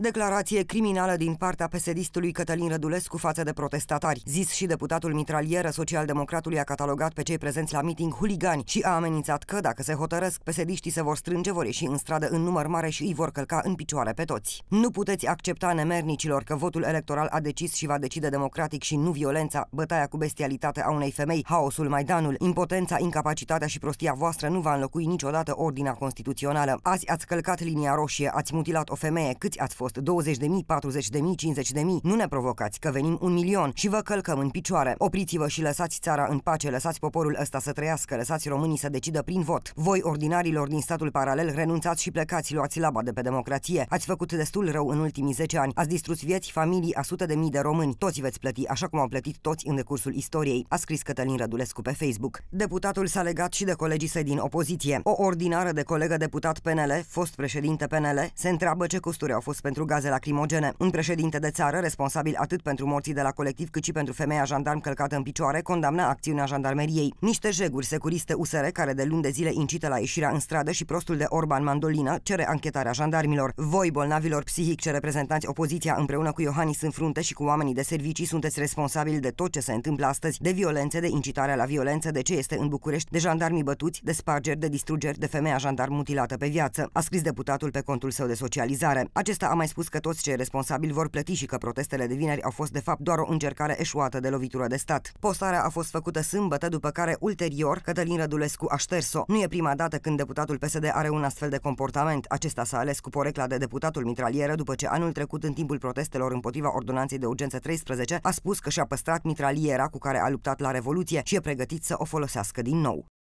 Declarație criminală din partea PSD-istului Cătălin Rădulescu față de protestatari. Zis și deputatul mitralieră socialdemocratului a catalogat pe cei prezenți la miting huligani și a amenințat că, dacă se hotărăsc, psd se vor strânge, vor ieși în stradă în număr mare și îi vor călca în picioare pe toți. Nu puteți accepta nemernicilor că votul electoral a decis și va decide democratic și nu violența, bătaia cu bestialitatea a unei femei, haosul Maidanul, impotența, incapacitatea și prostia voastră nu va înlocui niciodată ordinea constituțională. Azi ați călcat linia roșie, ați mutilat o femeie, câți ați fost fost 20 de mii, 40 de mii, 50 de mii. Nu ne provocați că venim un milion și vă călcăm în picioare. Opriți-vă și lăsați țara în pace, lăsați poporul ăsta să trăiască, lăsați românii să decidă prin vot. Voi, ordinarilor din statul paralel, renunțați și plecați, luați laba de pe democrație. Ați făcut destul rău în ultimii 10 ani, ați distrus vieți, familii, a sute de mii de români. Toți veți plăti, așa cum au plătit toți în decursul istoriei, a scris Cătălin Rădulescu pe Facebook. Deputatul s-a legat și de colegii săi din opoziție. O ordinară de colegă deputat PNL, fost președinte PNL, se întreabă ce costuri au fost pentru gaze lacrimogene. Un președinte de țară, responsabil atât pentru morții de la colectiv, cât și pentru femeia jandarm călcată în picioare, condamna acțiunea jandarmeriei. Niște jeguri securiste USR, care de luni de zile incită la ieșirea în stradă și prostul de Orban mandolina, cere anchetarea jandarmilor. Voi, bolnavilor psihic ce reprezentanți opoziția împreună cu Iohannis în frunte și cu oamenii de servicii, sunteți responsabili de tot ce se întâmplă astăzi, de violențe, de incitarea la violență, de ce este în București, de jandarmi bătuți, de spargeri, de distrugeri, de femeia jandarm mutilată pe viață, a scris deputatul pe contul său de socializare. Acesta a mai spus că toți cei responsabili vor plăti și că protestele de vineri au fost de fapt doar o încercare eșuată de lovitură de stat. Postarea a fost făcută sâmbătă, după care ulterior Cătălin Rădulescu a șters-o. Nu e prima dată când deputatul PSD are un astfel de comportament. Acesta s-a ales cu porecla de deputatul mitralieră după ce anul trecut în timpul protestelor împotriva ordonanței de urgență 13 a spus că și-a păstrat mitraliera cu care a luptat la Revoluție și e pregătit să o folosească din nou.